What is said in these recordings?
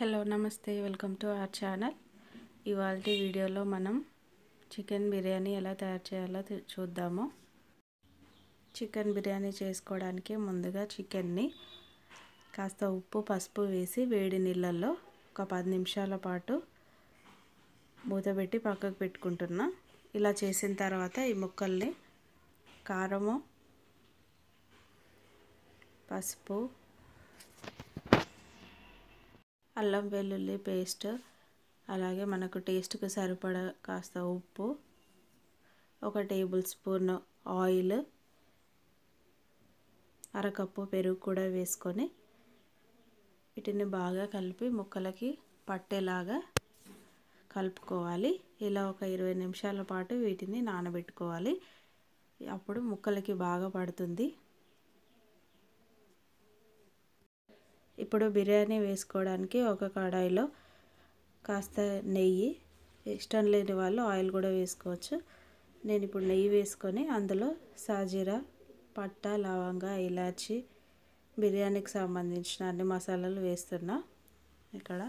hello నమస్తే welcome to our channel ఇవాళ వీడియోలో మనం చికెన్ బిర్యానీ ఎలా తయారు చేయాలో చూద్దాము చికెన్ బిర్యానీ చేసుకోవడానికి ముందుగా చికెన్ని కాస్త ఉప్పు పసుపు వేసి వేడి నీళ్ళల్లో ఒక పది నిమిషాల పాటు మూతబెట్టి పక్కకు పెట్టుకుంటున్నా ఇలా చేసిన తర్వాత ఈ ముక్కల్ని కారము పసుపు అల్లం వెల్లుల్లి పేస్ట్ అలాగే మనకు టేస్ట్కి సరిపడ కాస్త ఉప్పు ఒక టేబుల్ స్పూన్ ఆయిల్ అరకప్పు పెరుగు కూడా వేసుకొని వీటిని బాగా కలిపి ముక్కలకి పట్టేలాగా కలుపుకోవాలి ఇలా ఒక ఇరవై నిమిషాల పాటు వీటిని నానబెట్టుకోవాలి అప్పుడు ముక్కలకి బాగా పడుతుంది ఇప్పుడు బిర్యానీ వేసుకోవడానికి ఒక కడాయిలో కాస్త నెయ్యి ఇష్టం లేని వాళ్ళు ఆయిల్ కూడా వేసుకోవచ్చు నేను ఇప్పుడు నెయ్యి వేసుకొని అందులో సాజీరా పట్ట లవంగ ఇలాచి బిర్యానీకి సంబంధించిన అన్ని మసాలాలు వేస్తున్నా ఇక్కడ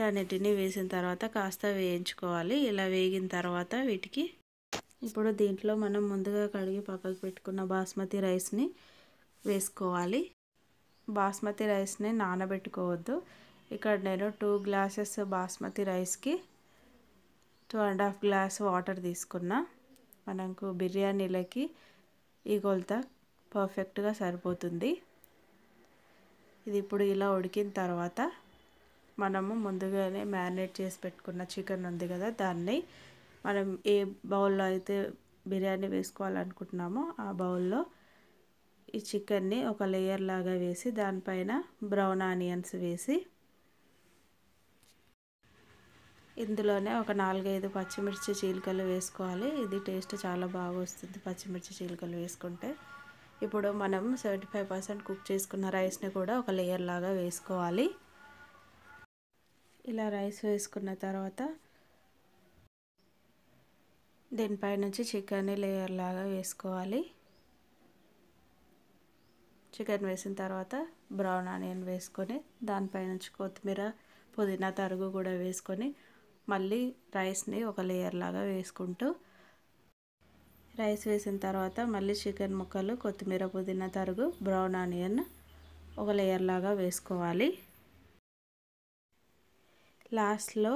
దానిటిని వేసిన తర్వాత కాస్త వేయించుకోవాలి ఇలా వేగిన తర్వాత వీటికి ఇప్పుడు దీంట్లో మనం ముందుగా కడిగి పక్కకు పెట్టుకున్న బాస్మతి రైస్ని వేసుకోవాలి బాస్మతి రైస్ని నానబెట్టుకోవద్దు ఇక్కడ నేను టూ గ్లాసెస్ బాస్మతి రైస్కి two and half glass water తీసుకున్నా మనకు బిర్యానీలకి ఈ కొలత పర్ఫెక్ట్గా సరిపోతుంది ఇది ఇప్పుడు ఇలా ఉడికిన తర్వాత మనము ముందుగానే మ్యారినేట్ చేసి పెట్టుకున్న చికెన్ ఉంది కదా దాన్ని మనం ఏ బౌల్లో అయితే బిర్యానీ వేసుకోవాలనుకుంటున్నామో ఆ బౌల్లో ఈ చికెన్ని ఒక లేయర్ లాగా వేసి దానిపైన బ్రౌన్ ఆనియన్స్ వేసి ఇందులోనే ఒక నాలుగైదు పచ్చిమిర్చి చీలికలు వేసుకోవాలి ఇది టేస్ట్ చాలా బాగా వస్తుంది పచ్చిమిర్చి చీలికలు వేసుకుంటే ఇప్పుడు మనం సెవెంటీ ఫైవ్ పర్సెంట్ కుక్ చేసుకున్న రైస్ని కూడా ఒక లేయర్ లాగా వేసుకోవాలి ఇలా రైస్ వేసుకున్న తర్వాత దీనిపై నుంచి చికెన్ని లేయర్ లాగా వేసుకోవాలి చికెన్ వేసిన తర్వాత బ్రౌన్ ఆనియన్ వేసుకొని దానిపైన కొత్తిమీర పుదీనా తరుగు కూడా వేసుకొని మళ్ళీ రైస్ని ఒక లేయర్ లాగా వేసుకుంటూ రైస్ వేసిన తర్వాత మళ్ళీ చికెన్ ముక్కలు కొత్తిమీర పుదీనా తరుగు బ్రౌన్ ఆనియన్ ఒక లేయర్ లాగా వేసుకోవాలి లాస్ట్లో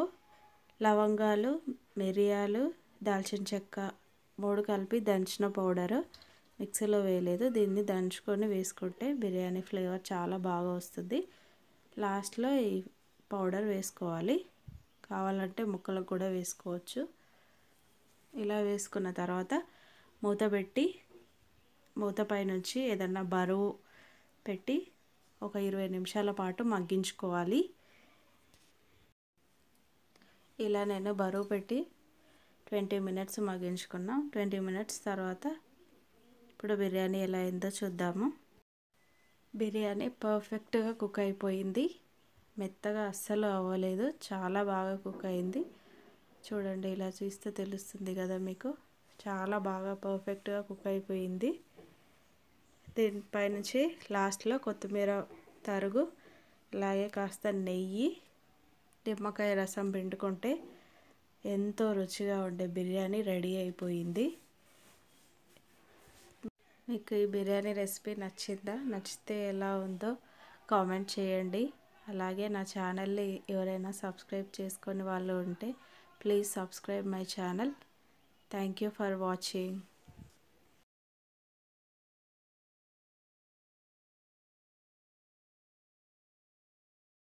లవంగాలు మిరియాలు దాల్చిన చెక్క మూడు కలిపి దంచిన పౌడరు మిక్సీలో వేయలేదు దీన్ని దంచుకొని వేసుకుంటే బిర్యానీ ఫ్లేవర్ చాలా బాగా వస్తుంది లాస్ట్లో ఈ పౌడర్ వేసుకోవాలి కావాలంటే ముక్కలకు కూడా వేసుకోవచ్చు ఇలా వేసుకున్న తర్వాత మూత పెట్టి మూత పైనుంచి ఏదన్నా బరువు పెట్టి ఒక ఇరవై నిమిషాల పాటు మగ్గించుకోవాలి ఇలా నేను బరువు పెట్టి ట్వంటీ మినిట్స్ మగ్గించుకున్నాం ట్వంటీ మినిట్స్ తర్వాత ఇప్పుడు బిర్యానీ ఎలా అయిందో చూద్దాము బిర్యానీ పర్ఫెక్ట్గా కుక్ అయిపోయింది మెత్తగా అస్సలు అవ్వలేదు చాలా బాగా కుక్ అయింది చూడండి ఇలా చూస్తే తెలుస్తుంది కదా మీకు చాలా బాగా పర్ఫెక్ట్గా కుక్ అయిపోయింది దీనిపైనుంచి లాస్ట్లో కొత్తిమీర తరుగు అలాగే కాస్త నెయ్యి నిమ్మకాయ రసం పిండుకుంటే ఎంతో రుచిగా ఉండే బిర్యానీ రెడీ అయిపోయింది మీకు ఈ బిర్యానీ రెసిపీ నచ్చిందా నచ్చితే ఎలా ఉందో కామెంట్ చేయండి అలాగే నా ఛానల్ని ఎవరైనా సబ్స్క్రైబ్ చేసుకొని వాళ్ళు ఉంటే please subscribe my channel thank you for watching